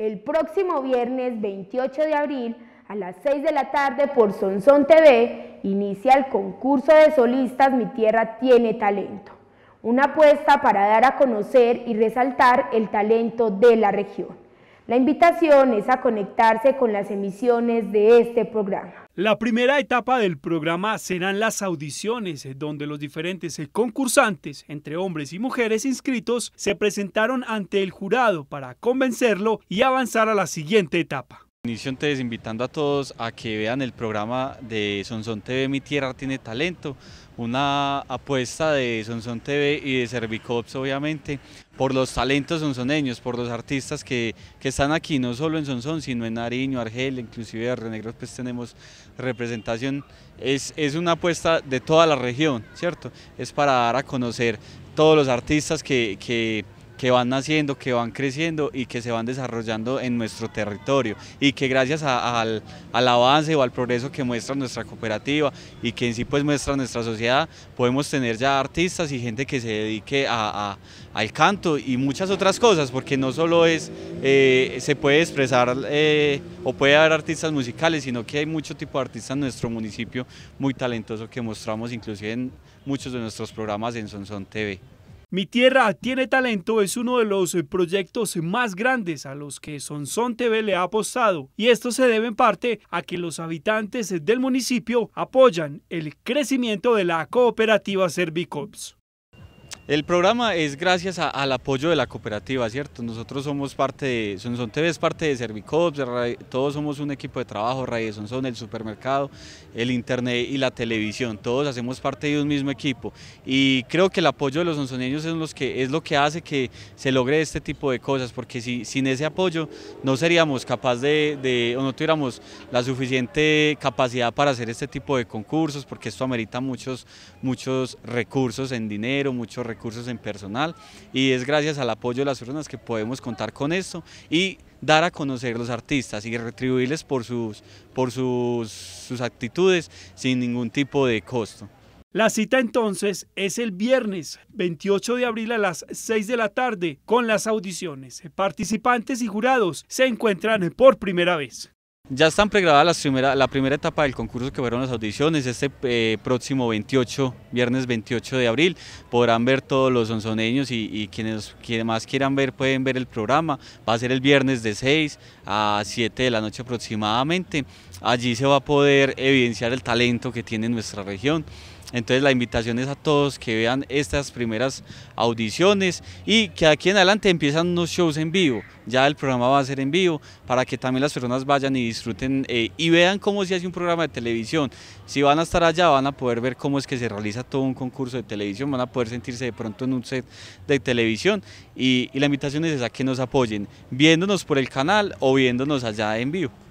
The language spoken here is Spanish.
el próximo viernes 28 de abril a las 6 de la tarde por Sonson TV inicia el concurso de solistas Mi Tierra Tiene Talento, una apuesta para dar a conocer y resaltar el talento de la región. La invitación es a conectarse con las emisiones de este programa. La primera etapa del programa serán las audiciones, donde los diferentes concursantes, entre hombres y mujeres inscritos, se presentaron ante el jurado para convencerlo y avanzar a la siguiente etapa. Inicio invitando a todos a que vean el programa de Sonson TV Mi Tierra Tiene Talento, una apuesta de Sonson TV y de Servicops obviamente por los talentos sonsoneños, por los artistas que, están aquí, no solo en Sonson, sino en Nariño, Argel, inclusive de Renegros pues tenemos representación, es, es una apuesta de toda la región, ¿cierto? Es para dar a conocer todos los artistas que que van naciendo, que van creciendo y que se van desarrollando en nuestro territorio y que gracias al, avance o al progreso que muestra nuestra cooperativa y que en sí pues muestra nuestra sociedad, podemos tener ya artistas y gente que se dedique al canto y muchas otras cosas, porque no solo es, eh, se puede expresar eh, o puede haber artistas musicales, sino que hay mucho tipo de artistas en nuestro municipio muy talentoso que mostramos inclusive en muchos de nuestros programas en Sonson TV. Mi Tierra tiene talento es uno de los eh, proyectos más grandes a los que Sonson TV le ha apostado y esto se debe en parte a que los habitantes del municipio apoyan el crecimiento de la cooperativa Servicops. El programa es gracias al apoyo de la cooperativa, ¿cierto? Nosotros somos parte de, Son, TV es parte de Servicops, todos somos un equipo de trabajo, Radio Son Son, el supermercado, el internet y la televisión, todos hacemos parte de un mismo equipo y creo que el apoyo de los sonsoneños es, es lo que hace que se logre este tipo de cosas, porque sin ese apoyo no seríamos capaces de, o no tuviéramos la suficiente capacidad para hacer este tipo de concursos, porque esto amerita muchos, muchos recursos en dinero, muchos recursos recursos en personal y es gracias al apoyo de las personas que podemos contar con esto y dar a conocer los artistas y retribuirles por sus, por sus actitudes sin ningún tipo de costo. La cita entonces es el viernes 28 de abril a las 6 de la tarde con las audiciones. Participantes y jurados se encuentran por primera vez. Ya están pregrabadas las primera, la primera etapa del concurso que fueron las audiciones. Este eh, próximo 28, viernes 28 de abril, podrán ver todos los sonzoneños y, quienes, quienes, más quieran ver pueden ver el programa. Va a ser el viernes de 6 a 7 de la noche aproximadamente. Allí se va a poder evidenciar el talento que tiene nuestra región. Entonces la invitación es a todos que vean estas primeras audiciones y que aquí en adelante empiezan unos shows en vivo. Ya el programa va a ser en vivo para que también las personas vayan y disfruten eh, y vean cómo se hace un programa de televisión. Si van a estar allá van a poder ver cómo es que se realiza todo un concurso de televisión, van a poder sentirse de pronto en un set de televisión y la invitación es a que nos apoyen viéndonos por el canal o viéndonos allá en vivo.